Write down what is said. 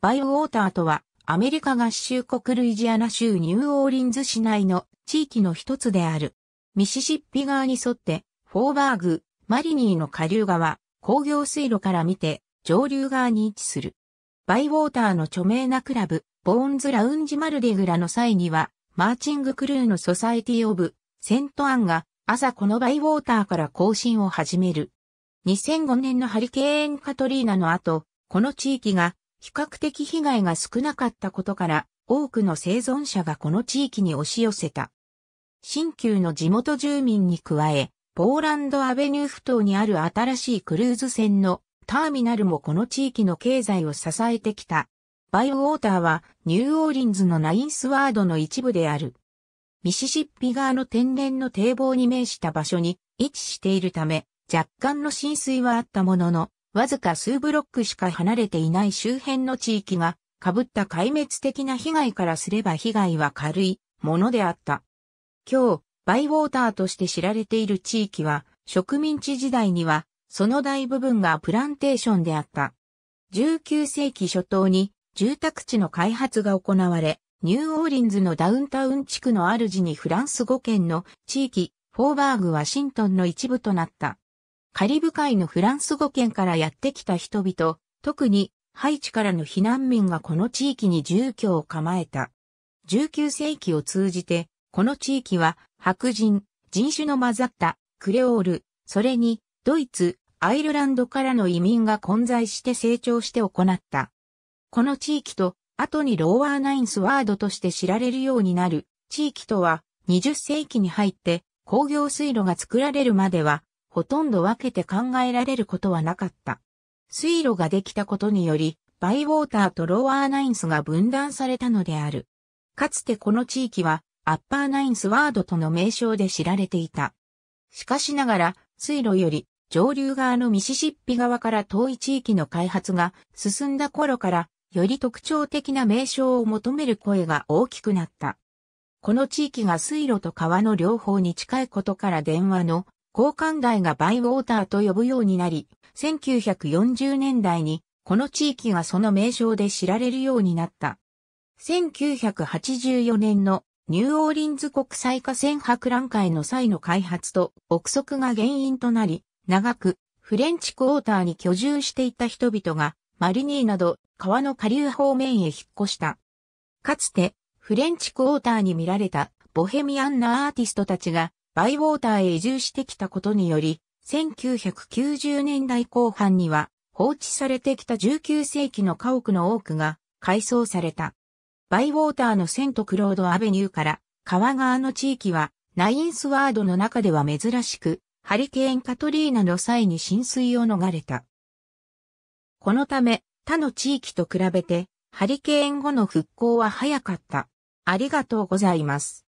バイウォーターとは、アメリカ合衆国ルイジアナ州ニューオーリンズ市内の地域の一つである。ミシシッピ川に沿って、フォーバーグ、マリニーの下流側、工業水路から見て、上流側に位置する。バイウォーターの著名なクラブ、ボーンズ・ラウンジ・マルディグラの際には、マーチング・クルーのソサエティ・オブ・セント・アンが、朝このバイウォーターから行進を始める。2005年のハリケーン・カトリーナの後、この地域が比較的被害が少なかったことから、多くの生存者がこの地域に押し寄せた。新旧の地元住民に加え、ポーランドアベニュー埠頭にある新しいクルーズ船のターミナルもこの地域の経済を支えてきた。バイオウォーターはニューオーリンズのナインスワードの一部である。ミシシッピ川の天然の堤防に面した場所に位置しているため、若干の浸水はあったものの、わずか数ブロックしか離れていない周辺の地域が、かぶった壊滅的な被害からすれば被害は軽いものであった。今日、バイウォーターとして知られている地域は、植民地時代には、その大部分がプランテーションであった。19世紀初頭に住宅地の開発が行われ、ニューオーリンズのダウンタウン地区の主にフランス5県の地域、フォーバーグ・ワシントンの一部となった。カリブ海のフランス語圏からやってきた人々、特にハイチからの避難民がこの地域に住居を構えた。19世紀を通じて、この地域は白人、人種の混ざったクレオール、それにドイツ、アイルランドからの移民が混在して成長して行った。この地域と、後にローワーナインスワードとして知られるようになる地域とは、20世紀に入って工業水路が作られるまではほとんど分けて考えられることはなかった。水路ができたことにより、バイウォーターとロワーナインスが分断されたのである。かつてこの地域は、アッパーナインスワードとの名称で知られていた。しかしながら、水路より上流側のミシシッピ側から遠い地域の開発が進んだ頃から、より特徴的な名称を求める声が大きくなった。この地域が水路と川の両方に近いことから電話の交換台がバイウォーターと呼ぶようになり、1940年代にこの地域がその名称で知られるようになった。1984年のニューオーリンズ国際河川博覧会の際の開発と憶測が原因となり、長くフレンチクォーターに居住していた人々がマリニーなど川の下流方面へ引っ越した。かつてフレンチクォーターに見られたボヘミアンなアーティストたちがバイウォーターへ移住してきたことにより、1990年代後半には放置されてきた19世紀の家屋の多くが改装された。バイウォーターのセントクロードアベニューから川側の地域はナインスワードの中では珍しく、ハリケーンカトリーナの際に浸水を逃れた。このため、他の地域と比べて、ハリケーン後の復興は早かった。ありがとうございます。